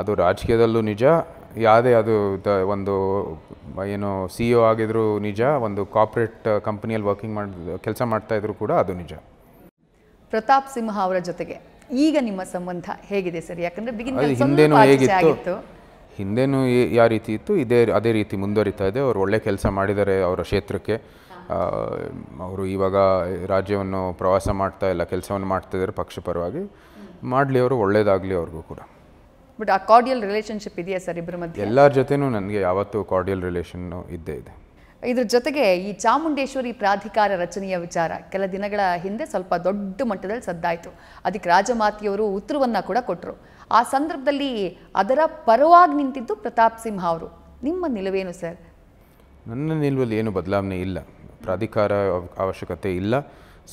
ಅದು ರಾಜಕೀಯದಲ್ಲೂ ನಿಜ ಯಾವುದೇ ಅದು ಒಂದು ಏನು ಸಿ ಒ e ಆಗಿದ್ರು ನಿಜ ಒಂದು ಕಾರ್ಪೊರೇಟ್ ಕಂಪ್ನಿಯಲ್ಲಿ ವರ್ಕಿಂಗ್ ಮಾಡ್ ಕೆಲಸ ಮಾಡ್ತಾ ಇದ್ರು ಕೂಡ ಅದು ನಿಜ ಪ್ರತಾಪ್ ಸಿಂಹ ಅವರ ಜೊತೆಗೆ ಈಗ ನಿಮ್ಮ ಸಂಬಂಧ ಹೇಗಿದೆ ಸರ್ ಯಾಕಂದರೆ ಹಿಂದೇನು ಹೇಗಿತ್ತು ಹಿಂದೇನು ಯಾವ ರೀತಿ ಇತ್ತು ಇದೇ ಅದೇ ರೀತಿ ಮುಂದುವರಿತಾ ಇದೆ ಅವರು ಒಳ್ಳೆ ಕೆಲಸ ಮಾಡಿದ್ದಾರೆ ಅವರ ಕ್ಷೇತ್ರಕ್ಕೆ ಅವರು ಇವಾಗ ರಾಜ್ಯವನ್ನು ಪ್ರವಾಸ ಮಾಡ್ತಾ ಇಲ್ಲ ಕೆಲಸವನ್ನು ಮಾಡ್ತಾ ಇದ್ದಾರೆ ಪಕ್ಷ ಪರವಾಗಿ ಮಾಡಲಿ ಅವರು ಒಳ್ಳೆಯದಾಗಲಿ ಅವ್ರಿಗೂ ಕೂಡ ಬಟ್ ಆ ಕಾರ್ಡಿಯಲ್ ರಿಲೇಷನ್ಶಿಪ್ ಇದೆಯಾ ಸರ್ ಇಬ್ಬರ ಮಧ್ಯೆ ಎಲ್ಲರ ಜೊತೆನೂ ನನಗೆ ಯಾವತ್ತೂ ಕಾರ್ಡಿಯಲ್ ರಿಲೇಷನ್ ಇದ್ದೇ ಇದೆ ಇದ್ರ ಜೊತೆಗೆ ಈ ಚಾಮುಂಡೇಶ್ವರಿ ಪ್ರಾಧಿಕಾರ ರಚನೆಯ ವಿಚಾರ ಕೆಲ ದಿನಗಳ ಹಿಂದೆ ಸ್ವಲ್ಪ ದೊಡ್ಡ ಮಟ್ಟದಲ್ಲಿ ಸದ್ದಾಯಿತು ಅದಕ್ಕೆ ರಾಜಮಾತಿಯವರು ಉತ್ತರವನ್ನು ಕೂಡ ಕೊಟ್ಟರು ಆ ಸಂದರ್ಭದಲ್ಲಿ ಅದರ ಪರವಾಗಿ ನಿಂತಿದ್ದು ಪ್ರತಾಪ್ ಸಿಂಹ ಅವರು ನಿಮ್ಮ ನಿಲುವೇನು ಸರ್ ನನ್ನ ನಿಲುವಲ್ಲಿ ಏನು ಬದಲಾವಣೆ ಇಲ್ಲ ಪ್ರಾಧಿಕಾರ ಅವಶ್ಯಕತೆ ಇಲ್ಲ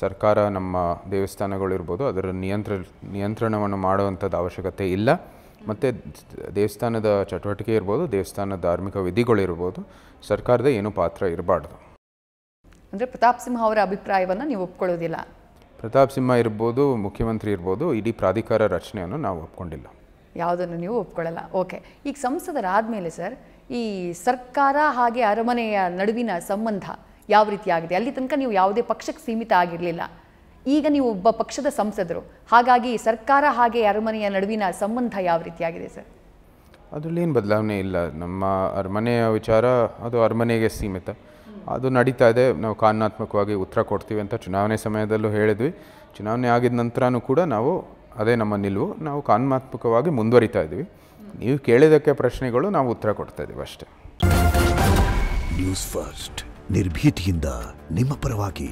ಸರ್ಕಾರ ನಮ್ಮ ದೇವಸ್ಥಾನಗಳಿರ್ಬೋದು ಅದರ ನಿಯಂತ್ರ ನಿಯಂತ್ರಣವನ್ನು ಮಾಡುವಂಥದ್ದು ಅವಶ್ಯಕತೆ ಇಲ್ಲ ಮತ್ತು ದೇವಸ್ಥಾನದ ಚಟುವಟಿಕೆ ಇರ್ಬೋದು ದೇವಸ್ಥಾನದ ಧಾರ್ಮಿಕ ವಿಧಿಗಳಿರ್ಬೋದು ಸರ್ಕಾರದ ಏನು ಪಾತ್ರ ಇರಬಾರ್ದು ಅಂದರೆ ಪ್ರತಾಪ್ ಸಿಂಹ ಅವರ ಅಭಿಪ್ರಾಯವನ್ನು ನೀವು ಒಪ್ಕೊಳ್ಳೋದಿಲ್ಲ ಪ್ರತಾಪ್ ಸಿಂಹ ಇರ್ಬೋದು ಮುಖ್ಯಮಂತ್ರಿ ಇರ್ಬೋದು ಇಡೀ ಪ್ರಾಧಿಕಾರ ರಚನೆಯನ್ನು ನಾವು ಒಪ್ಕೊಂಡಿಲ್ಲ ಯಾವುದನ್ನು ನೀವು ಒಪ್ಕೊಳ್ಳಲ್ಲ ಓಕೆ ಈಗ ಮೇಲೆ ಸರ್ ಈ ಸರ್ಕಾರ ಹಾಗೆ ಅರಮನೆಯ ನಡುವಿನ ಸಂಬಂಧ ಯಾವ ರೀತಿ ಆಗಿದೆ ಅಲ್ಲಿ ತನಕ ನೀವು ಯಾವುದೇ ಪಕ್ಷಕ್ಕೆ ಸೀಮಿತ ಆಗಿರಲಿಲ್ಲ ಈಗ ನೀವು ಒಬ್ಬ ಪಕ್ಷದ ಸಂಸದರು ಹಾಗಾಗಿ ಸರ್ಕಾರ ಹಾಗೆ ಅರಮನೆಯ ನಡುವಿನ ಸಂಬಂಧ ಯಾವ ರೀತಿಯಾಗಿದೆ ಸರ್ ಅದರಲ್ಲಿ ಏನು ಬದಲಾವಣೆ ಇಲ್ಲ ನಮ್ಮ ಅರಮನೆಯ ವಿಚಾರ ಅದು ಅರಮನೆಗೆ ಸೀಮಿತ ಅದು ನಡೀತಾ ಇದೆ ನಾವು ಕಾನೂನಾತ್ಮಕವಾಗಿ ಉತ್ತರ ಕೊಡ್ತೀವಿ ಅಂತ ಚುನಾವಣೆ ಸಮಯದಲ್ಲೂ ಹೇಳಿದ್ವಿ ಚುನಾವಣೆ ಆಗಿದ ನಂತರನೂ ಕೂಡ ನಾವು ಅದೇ ನಮ್ಮ ನಿಲುವು ನಾವು ಕಾನೂನಾತ್ಮಕವಾಗಿ ಮುಂದುವರಿತಾ ಇದ್ದೀವಿ ನೀವು ಕೇಳಿದಕ್ಕೆ ಪ್ರಶ್ನೆಗಳು ನಾವು ಉತ್ತರ ಕೊಡ್ತಾ ಇದ್ದೀವಿ ಅಷ್ಟೇ ನ್ಯೂಸ್ ಫಸ್ಟ್ ನಿರ್ಭೀತಿಯಿಂದ ನಿಮ್ಮ ಪರವಾಗಿ